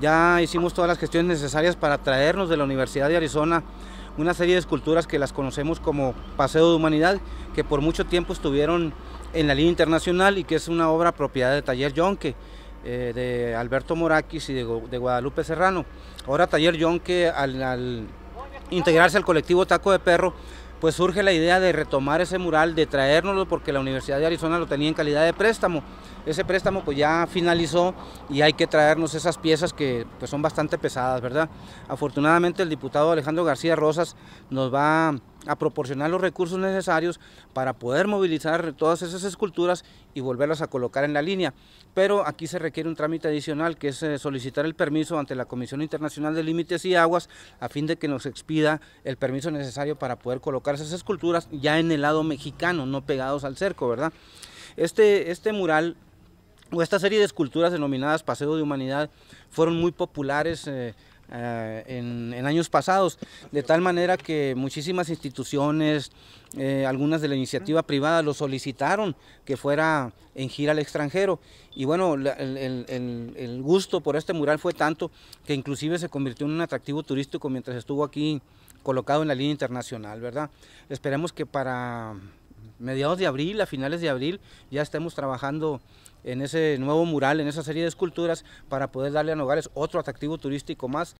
Ya hicimos todas las gestiones necesarias para traernos de la Universidad de Arizona una serie de esculturas que las conocemos como Paseo de Humanidad, que por mucho tiempo estuvieron en la línea internacional y que es una obra propiedad de Taller Yonke, eh, de Alberto Moraquis y de, Guadalupe Serrano. Ahora Taller Yonke, al integrarse al colectivo Taco de Perro, pues surge la idea de retomar ese mural, de traérnoslo porque la Universidad de Arizona lo tenía en calidad de préstamo. Ese préstamo pues ya finalizó y hay que traernos esas piezas que pues son bastante pesadas, ¿verdad? Afortunadamente el diputado Alejandro García Rosas nos va a proporcionar los recursos necesarios para poder movilizar todas esas esculturas y volverlas a colocar en la línea. Pero aquí se requiere un trámite adicional que es eh, solicitar el permiso ante la Comisión Internacional de Límites y Aguas a fin de que nos expida el permiso necesario para poder colocar esas esculturas ya en el lado mexicano, no pegados al cerco, ¿verdad? Este, este mural o esta serie de esculturas denominadas Paseo de Humanidad fueron muy populares. Eh, eh, en, años pasados, de tal manera que muchísimas instituciones, eh, algunas de la iniciativa privada, lo solicitaron que fuera en gira al extranjero. Y bueno, el, el, el, gusto por este mural fue tanto que inclusive se convirtió en un atractivo turístico mientras estuvo aquí colocado en la línea internacional, ¿verdad? Esperemos que para mediados de abril, a finales de abril, ya estemos trabajando en ese nuevo mural, en esa serie de esculturas, para poder darle a Nogales otro atractivo turístico más